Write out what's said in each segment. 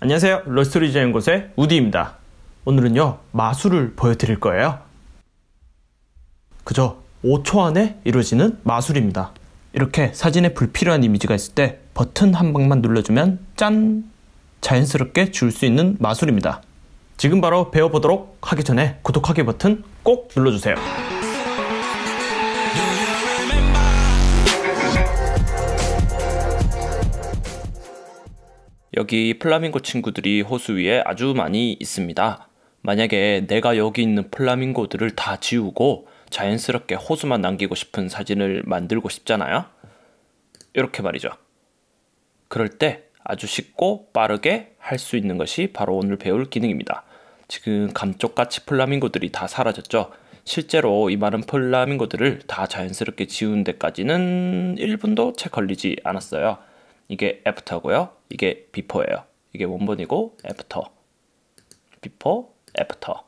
안녕하세요. 러스토리 디자인 곳의 우디입니다. 오늘은요, 마술을 보여드릴 거예요. 그저 5초 안에 이루어지는 마술입니다. 이렇게 사진에 불필요한 이미지가 있을 때 버튼 한 방만 눌러주면 짠! 자연스럽게 줄 수 있는 마술입니다. 지금 바로 배워보도록 하기 전에 구독하기 버튼 꼭 눌러주세요. 여기 플라밍고 친구들이 호수 위에 아주 많이 있습니다. 만약에 내가 여기 있는 플라밍고들을 다 지우고 자연스럽게 호수만 남기고 싶은 사진을 만들고 싶잖아요? 이렇게 말이죠. 그럴 때 아주 쉽고 빠르게 할 수 있는 것이 바로 오늘 배울 기능입니다. 지금 감쪽같이 플라밍고들이 다 사라졌죠? 실제로 이마은 플라밍고들을 다 자연스럽게 지운 데까지는 1분도 채 걸리지 않았어요. 이게 애프터고요. 이게 비포예요. 이게 원본이고 애프터. 비포, 애프터.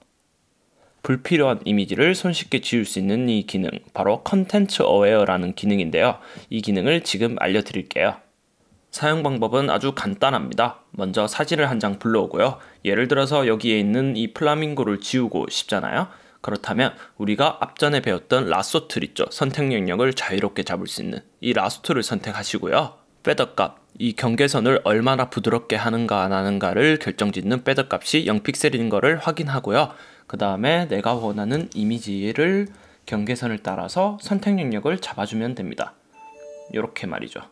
불필요한 이미지를 손쉽게 지울 수 있는 이 기능, 바로 컨텐츠 어웨어라는 기능인데요. 이 기능을 지금 알려드릴게요. 사용 방법은 아주 간단합니다. 먼저 사진을 한 장 불러오고요. 예를 들어서 여기에 있는 이 플라밍고를 지우고 싶잖아요. 그렇다면 우리가 앞전에 배웠던 라소툴 있죠. 선택 영역을 자유롭게 잡을 수 있는 이 라소툴을 선택하시고요. 빼더값, 이 경계선을 얼마나 부드럽게 하는가 안 하는가를 결정짓는 빼더값이 0픽셀인 것을 확인하고요. 그 다음에 내가 원하는 이미지를 경계선을 따라서 선택 영역을 잡아주면 됩니다. 이렇게 말이죠.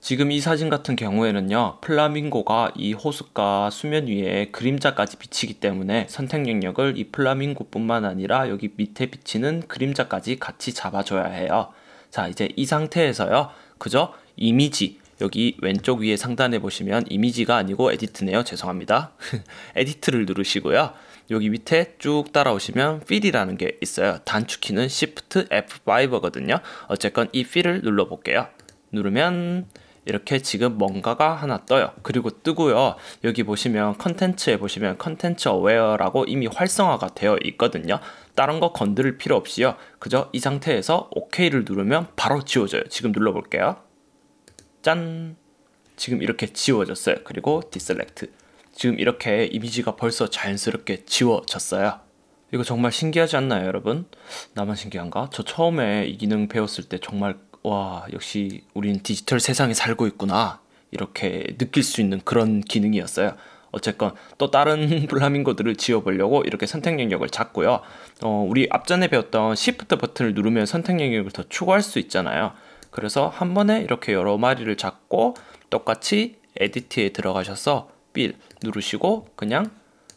지금 이 사진 같은 경우에는요 플라밍고가 이 호숫가 수면 위에 그림자까지 비치기 때문에 선택 영역을 이 플라밍고 뿐만 아니라 여기 밑에 비치는 그림자까지 같이 잡아줘야 해요 자, 이제 이 상태에서요. 그죠? 이미지 여기 왼쪽 위에 상단에 보시면 이미지가 아니고 에디트네요. 죄송합니다. 에디트를 누르시고요. 여기 밑에 쭉 따라오시면 필이라는 게 있어요. 단축키는 Shift F5거든요. 어쨌건 이 필을 눌러볼게요. 누르면 이렇게 지금 뭔가가 하나 떠요. 그리고 뜨고요. 여기 보시면 컨텐츠에 보시면 컨텐츠 어웨어라고 이미 활성화가 되어 있거든요. 다른 거 건드릴 필요 없이요. 그저 이 상태에서 OK를 누르면 바로 지워져요. 지금 눌러볼게요. 짠! 지금 이렇게 지워졌어요. 그리고 디셀렉트. 지금 이렇게 이미지가 벌써 자연스럽게 지워졌어요. 이거 정말 신기하지 않나요, 여러분? 나만 신기한가? 저 처음에 이 기능 배웠을 때 정말 와, 역시 우리는 디지털 세상에 살고 있구나. 이렇게 느낄 수 있는 그런 기능이었어요. 어쨌건 또 다른 블라밍고들을 지어보려고 이렇게 선택 영역을 잡고요. 어, 우리 앞전에 배웠던 Shift 버튼을 누르면 선택 영역을 더 추가할 수 있잖아요. 그래서 한 번에 이렇게 여러 마리를 잡고 똑같이 에디트에 들어가셔서 빌 누르시고 그냥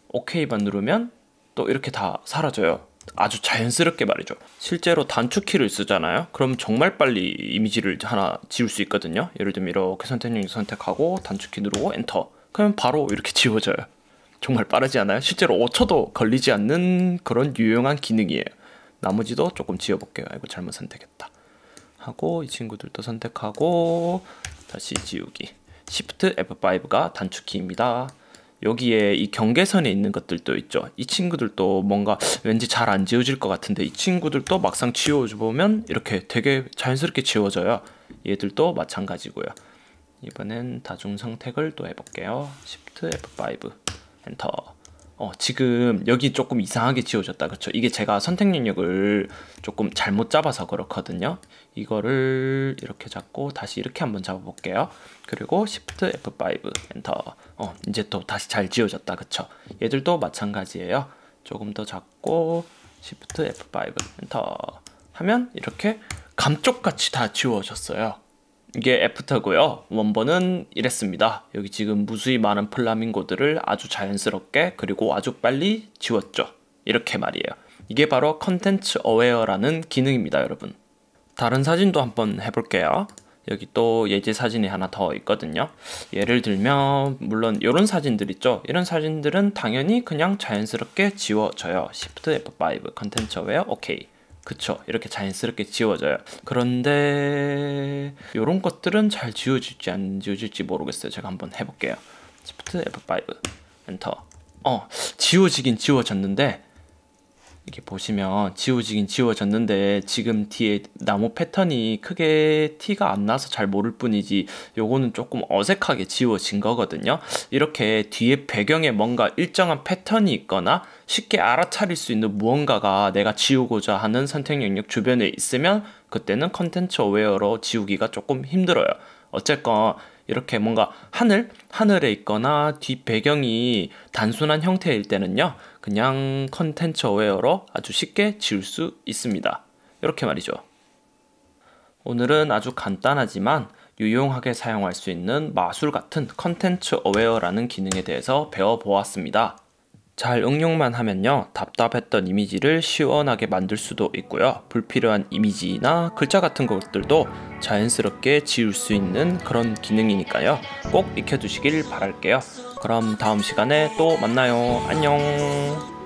OK만 누르면 또 이렇게 다 사라져요. 아주 자연스럽게 말이죠. 실제로 단축키를 쓰잖아요. 그럼 정말 빨리 이미지를 하나 지울 수 있거든요. 예를 들면 이렇게 선택 선택하고 단축키 누르고 엔터. 그러면 바로 이렇게 지워져요. 정말 빠르지 않아요? 실제로 5초도 걸리지 않는 그런 유용한 기능이에요. 나머지도 조금 지워볼게요. 이거 잘못 선택했다. 하고 이 친구들도 선택하고 다시 지우기. Shift F5가 단축키입니다. 여기에 이 경계선에 있는 것들도 있죠. 이 친구들도 뭔가 왠지 잘 안 지워질 것 같은데 이 친구들도 막상 지워보면 이렇게 되게 자연스럽게 지워져요. 얘들도 마찬가지고요. 이번엔 다중 선택을 또 해볼게요. Shift F5 엔터 어, 지금 여기 조금 이상하게 지워졌다. 그렇죠? 이게 제가 선택 영역을 조금 잘못 잡아서 그렇거든요. 이거를 이렇게 잡고 다시 이렇게 한번 잡아볼게요. 그리고 Shift F5 엔터. 어, 이제 또 다시 잘 지워졌다. 그렇죠? 얘들도 마찬가지예요. 조금 더 잡고 Shift F5 엔터 하면 이렇게 감쪽같이 다 지워졌어요. 이게 애프터고요. 원본은 이랬습니다. 여기 지금 무수히 많은 플라밍고들을 아주 자연스럽게 그리고 아주 빨리 지웠죠. 이렇게 말이에요. 이게 바로 컨텐츠 어웨어라는 기능입니다, 여러분. 다른 사진도 한번 해볼게요. 여기 또 예제 사진이 하나 더 있거든요. 예를 들면 물론 이런 사진들 있죠. 이런 사진들은 당연히 그냥 자연스럽게 지워져요. Shift F5 컨텐츠 어웨어 오케이. 그쵸 이렇게 자연스럽게 지워져요 그런데 이런 것들은 잘 지워질지 안 지워질지 모르겠어요 제가 한번 해볼게요 Shift F5 엔터 어 지워지긴 지워졌는데 이렇게 보시면 지워지긴 지워졌는데 지금 뒤에 나무 패턴이 크게 티가 안 나서 잘 모를 뿐이지 요거는 조금 어색하게 지워진 거거든요 이렇게 뒤에 배경에 뭔가 일정한 패턴이 있거나 쉽게 알아차릴 수 있는 무언가가 내가 지우고자 하는 선택 영역 주변에 있으면 그때는 컨텐츠 어웨어로 지우기가 조금 힘들어요 어쨌건 이렇게 뭔가 하늘, 하늘에 있거나 뒷배경이 단순한 형태일 때는요. 그냥 컨텐츠 어웨어로 아주 쉽게 지울 수 있습니다. 이렇게 말이죠. 오늘은 아주 간단하지만 유용하게 사용할 수 있는 마술 같은 컨텐츠 어웨어라는 기능에 대해서 배워보았습니다. 잘 응용만 하면요. 답답했던 이미지를 시원하게 만들 수도 있고요. 불필요한 이미지나 글자 같은 것들도 자연스럽게 지울 수 있는 그런 기능이니까요. 꼭 익혀두시길 바랄게요. 그럼 다음 시간에 또 만나요. 안녕.